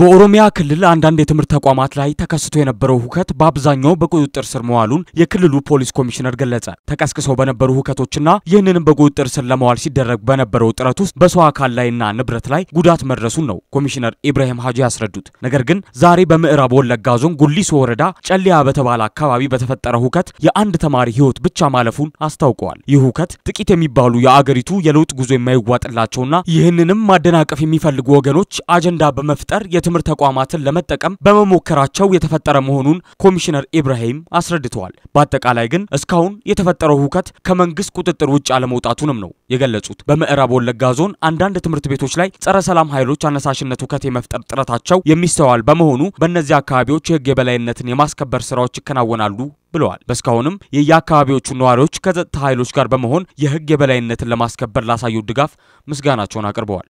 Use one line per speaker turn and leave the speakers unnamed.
በኦሮሚያ ክልል አንዳንድ የትምህርት ተቋማት ላይ ተከስቶ የነበረው ሁከት በአብዛኛው በቁጥጥር ስር መዋሉን የክልሉ ፖሊስ ኮሚሽነር ገለጸ። ተቀስቅሰው በነበሩ ሁከቶችና ይህንንም በቁጥጥር ስር ለመዋል ሲደረግ በነበረው ጥረት ውስጥ በሰው አካል ላይና ንብረት ላይ ጉዳት መድረሱን ነው ኮሚሽነር ኢብራሂም ሀጂ ያስረዱት። ነገር ግን ዛሬ በምዕራብ ወለጋ ዞን ጉሊሶ ወረዳ ጨሊያ በተባለ አካባቢ በተፈጠረ ሁከት የአንድ ተማሪ ህይወት ብቻ ማለፉን አስታውቀዋል። ይህ ሁከት ጥቂት የሚባሉ የአገሪቱ የለውጥ ጉዞ የማይዋጥላቸውና ይህንንም ማደናቀፍ የሚፈልጉ ወገኖች አጀንዳ በመፍጠር የት የትምህርት ተቋማትን ለመጠቀም በመሞከራቸው የተፈጠረ መሆኑን ኮሚሽነር ኢብራሂም አስረድተዋል። በአጠቃላይ ግን እስካሁን የተፈጠረው ሁከት ከመንግስት ቁጥጥር ውጭ አለመውጣቱንም ነው የገለጹት። በምዕራብ ወለጋ ዞን አንዳንድ ትምህርት ቤቶች ላይ ጸረ ሰላም ኃይሎች አነሳሽነት ሁከት የመፍጠር ጥረታቸው የሚስተዋል በመሆኑ በእነዚህ አካባቢዎች የህግ የበላይነትን የማስከበር ስራዎች ይከናወናሉ ብለዋል። በእስካሁንም የየአካባቢዎቹ ነዋሪዎች ከጸጥታ ኃይሎች
ጋር በመሆን የህግ የበላይነትን ለማስከበር ላሳዩት ድጋፍ ምስጋናቸውን አቅርበዋል።